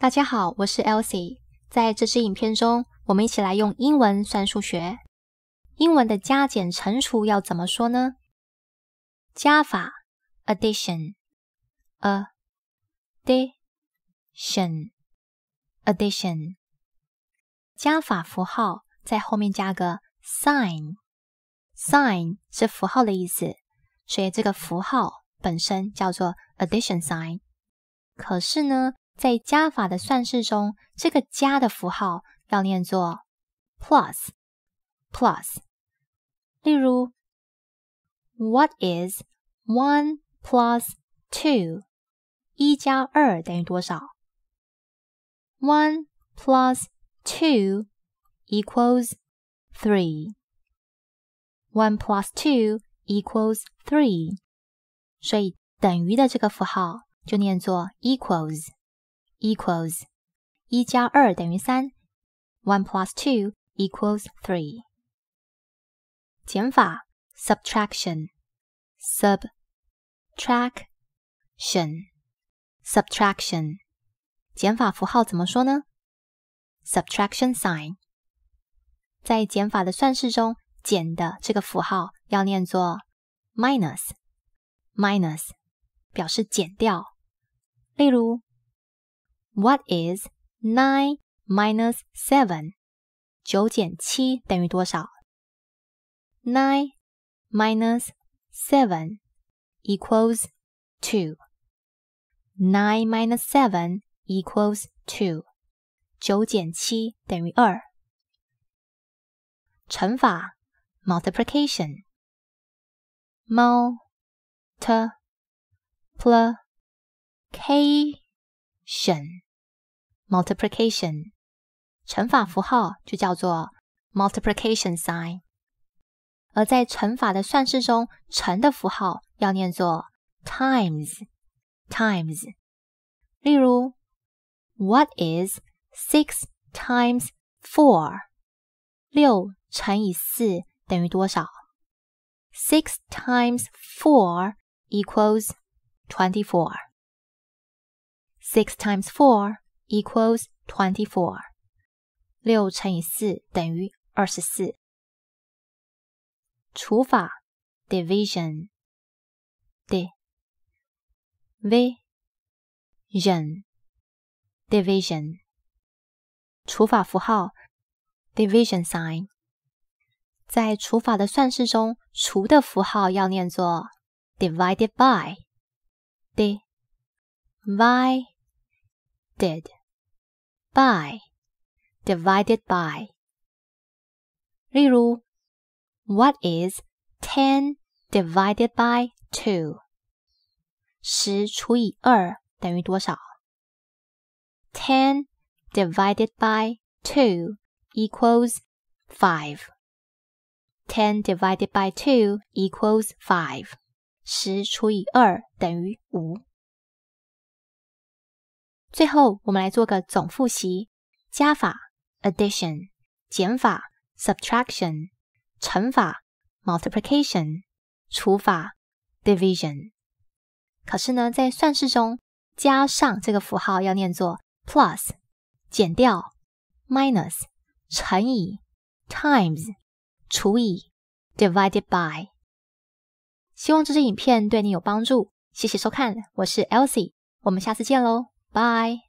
大家好，我是 Elsie。在这支影片中，我们一起来用英文算数学。英文的加减乘除要怎么说呢？加法，addition，a d dition，addition。加法符号在后面加个 sign，sign 是符号的意思，所以这个符号本身叫做 addition sign。可是呢？在加法的算式中，这个加的符号要念作 plus plus。例如，What is one plus two？一加二等于多少？One plus two equals three. One plus two equals three. 所以等于的这个符号就念作 equals。equals 一加二等于三，one plus two equals three。减法，subtraction，subtraction，subtraction。减法符号怎么说呢？subtraction sign。在减法的算式中，减的这个符号要念作 minus，minus 表示减掉。例如。What is nine minus Nine minus seven equals two. Nine minus seven equals two. 九减七等于二。乘法 multiplication multiplication，乘法符号就叫做 multiplication sign。而在乘法的算式中，乘的符号要念作 times times。例如，What is six times four？六乘以四等于多少？Six times four equals twenty-four. Six times four equals twenty four，六乘以四等于二十四。除法 division，d，v，i，s，i，o，n，division。除法符号 division sign。在除法的算式中，除的符号要念作 divided by，d，v，i，d。by divided by What is 10 divided by 2? divided by 2 equals 5. 10 divided by 2 equals 5. 十除以二等于五。最后，我们来做个总复习：加法 （addition）、减法 （subtraction）、乘法 （multiplication）、除法 （division）。可是呢，在算式中，加上这个符号要念作 “plus”，减掉 “minus”，乘以 “times”，除以 “divided by”。希望这支影片对你有帮助，谢谢收看，我是 Elsie，我们下次见喽。Bye.